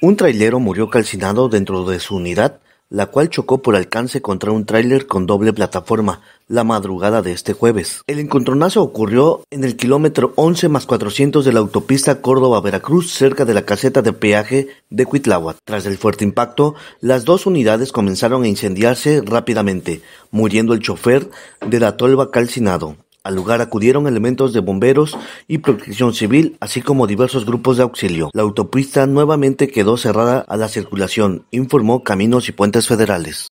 Un trailero murió calcinado dentro de su unidad, la cual chocó por alcance contra un trailer con doble plataforma la madrugada de este jueves. El encontronazo ocurrió en el kilómetro 11 más 400 de la autopista Córdoba-Veracruz cerca de la caseta de peaje de Cuitláhuac. Tras el fuerte impacto, las dos unidades comenzaron a incendiarse rápidamente, muriendo el chofer de la tolva calcinado. Al lugar acudieron elementos de bomberos y protección civil, así como diversos grupos de auxilio. La autopista nuevamente quedó cerrada a la circulación, informó Caminos y Puentes Federales.